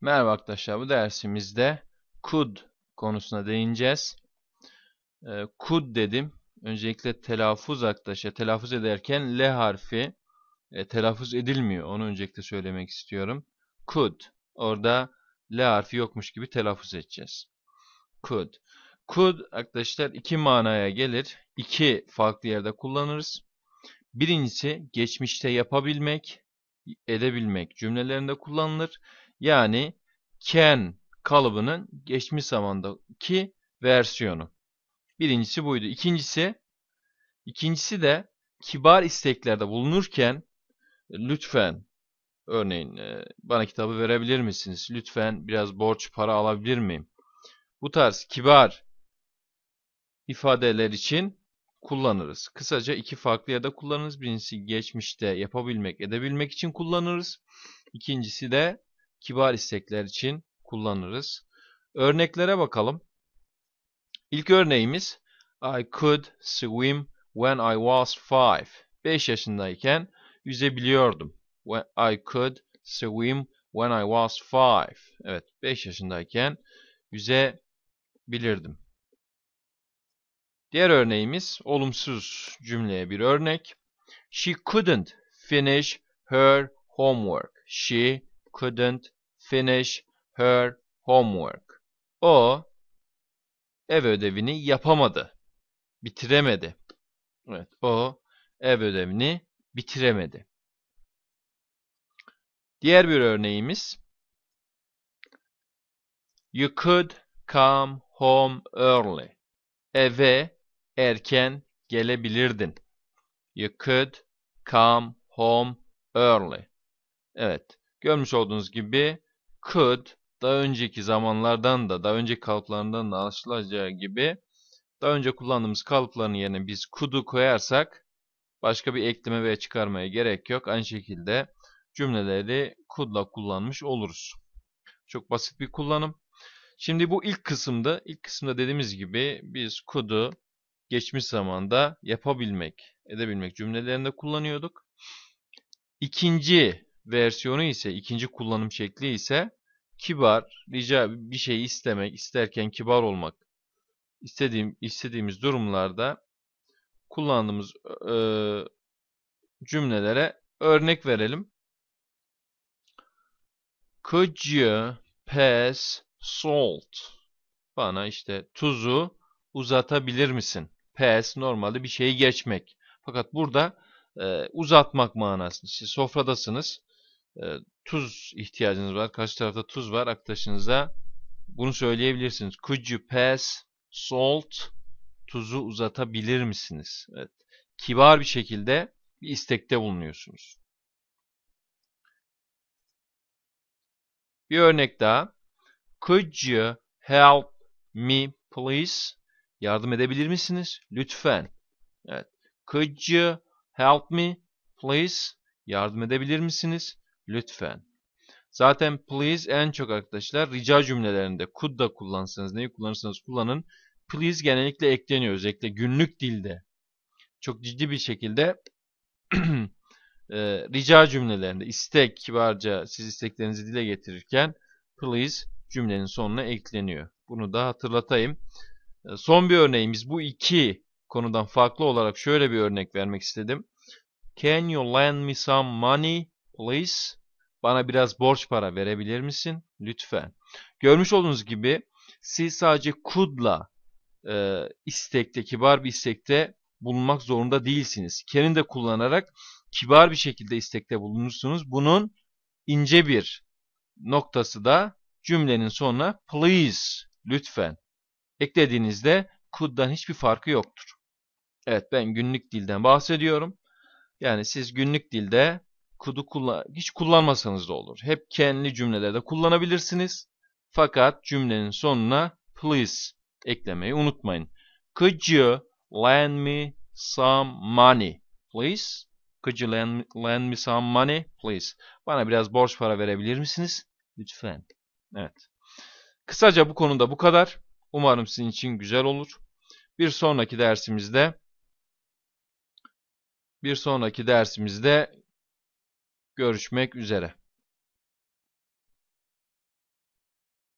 Merhaba arkadaşlar bu dersimizde could konusuna değineceğiz. E, could dedim. Öncelikle telaffuz arkadaşlar. Telaffuz ederken L harfi e, telaffuz edilmiyor. Onu öncelikle söylemek istiyorum. Could. Orada L harfi yokmuş gibi telaffuz edeceğiz. Could. Could arkadaşlar iki manaya gelir. İki farklı yerde kullanırız. Birincisi geçmişte yapabilmek, edebilmek cümlelerinde kullanılır. Yani can kalıbının geçmiş zamandaki versiyonu. Birincisi buydu. İkincisi, ikincisi de kibar isteklerde bulunurken lütfen örneğin e, bana kitabı verebilir misiniz? Lütfen biraz borç para alabilir miyim? Bu tarz kibar ifadeler için kullanırız. Kısaca iki farklı ya da kullanırız. Birincisi geçmişte yapabilmek, edebilmek için kullanırız. İkincisi de kibar istekler için kullanırız. Örneklere bakalım. İlk örneğimiz I could swim when I was five. 5 yaşındayken yüzebiliyordum. When I could swim when I was five. Evet 5 yaşındayken yüzebilirdim. Diğer örneğimiz olumsuz cümleye bir örnek. She couldn't finish her homework. She couldn't finish her homework. O ev ödevini yapamadı. Bitiremedi. Evet, o ev ödevini bitiremedi. Diğer bir örneğimiz You could come home early. Eve erken gelebilirdin. You could come home early. Evet. Görmüş olduğunuz gibi could daha önceki zamanlardan da daha önceki kalıplarından da anlaşılacağı gibi daha önce kullandığımız kalıpların yerine biz could'u koyarsak başka bir ekleme veya çıkarmaya gerek yok. Aynı şekilde cümleleri could'la kullanmış oluruz. Çok basit bir kullanım. Şimdi bu ilk kısımda, ilk kısımda dediğimiz gibi biz could'u geçmiş zamanda yapabilmek, edebilmek cümlelerinde kullanıyorduk. İkinci versiyonu ise ikinci kullanım şekli ise kibar, rica bir şey istemek, isterken kibar olmak. istediğim istediğimiz durumlarda kullandığımız e, cümlelere örnek verelim. Could you pass salt? Bana işte tuzu uzatabilir misin? Pass normalde bir şeyi geçmek. Fakat burada e, uzatmak manasında. Siz sofradasınız. Ee, tuz ihtiyacınız var. Karşı tarafta tuz var arkadaşınıza. Bunu söyleyebilirsiniz. Could you pass salt? Tuzu uzatabilir misiniz? Evet. Kibar bir şekilde bir istekte bulunuyorsunuz. Bir örnek daha. Could you help me please? Yardım edebilir misiniz? Lütfen. Evet. Could you help me please? Yardım edebilir misiniz? Lütfen. Zaten please en çok arkadaşlar rica cümlelerinde could da kullansanız neyi kullanırsanız kullanın. Please genellikle ekleniyor özellikle günlük dilde. Çok ciddi bir şekilde e, rica cümlelerinde istek kibarca siz isteklerinizi dile getirirken please cümlenin sonuna ekleniyor. Bunu da hatırlatayım. E, son bir örneğimiz bu iki konudan farklı olarak şöyle bir örnek vermek istedim. Can you lend me some money? Please bana biraz borç para verebilir misin? Lütfen. Görmüş olduğunuz gibi siz sadece could'la e, istekte, kibar bir istekte bulunmak zorunda değilsiniz. Can'i de kullanarak kibar bir şekilde istekte bulunursunuz. Bunun ince bir noktası da cümlenin sonuna please, lütfen eklediğinizde could'dan hiçbir farkı yoktur. Evet ben günlük dilden bahsediyorum. Yani siz günlük dilde could'u kullan hiç kullanmasanız da olur. Hep kendi cümlelerde kullanabilirsiniz. Fakat cümlenin sonuna please eklemeyi unutmayın. Could you lend me some money please? Could you lend, lend me some money please? Bana biraz borç para verebilir misiniz? Lütfen. Evet. Kısaca bu konuda bu kadar. Umarım sizin için güzel olur. Bir sonraki dersimizde bir sonraki dersimizde Görüşmek üzere.